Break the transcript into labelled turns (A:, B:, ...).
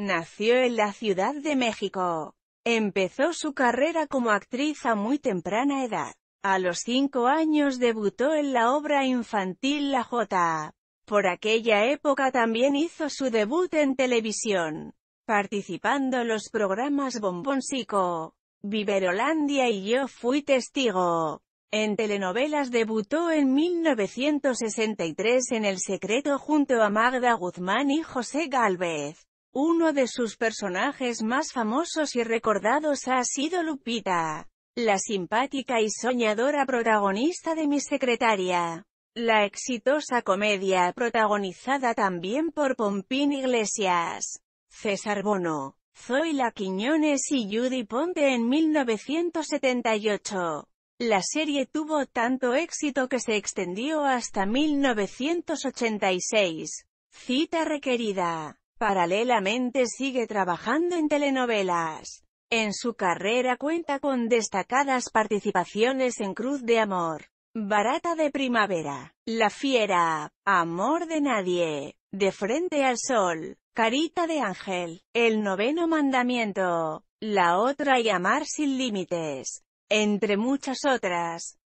A: Nació en la Ciudad de México. Empezó su carrera como actriz a muy temprana edad. A los cinco años debutó en la obra infantil La Jota. Por aquella época también hizo su debut en televisión, participando en los programas Sico, Viverolandia y Yo Fui Testigo. En telenovelas debutó en 1963 en El Secreto junto a Magda Guzmán y José Gálvez. Uno de sus personajes más famosos y recordados ha sido Lupita, la simpática y soñadora protagonista de Mi secretaria. La exitosa comedia protagonizada también por Pompín Iglesias, César Bono, Zoila Quiñones y Judy Ponte en 1978. La serie tuvo tanto éxito que se extendió hasta 1986. Cita requerida. Paralelamente sigue trabajando en telenovelas. En su carrera cuenta con destacadas participaciones en Cruz de Amor, Barata de Primavera, La Fiera, Amor de Nadie, De Frente al Sol, Carita de Ángel, El Noveno Mandamiento, La Otra y Amar Sin Límites, entre muchas otras.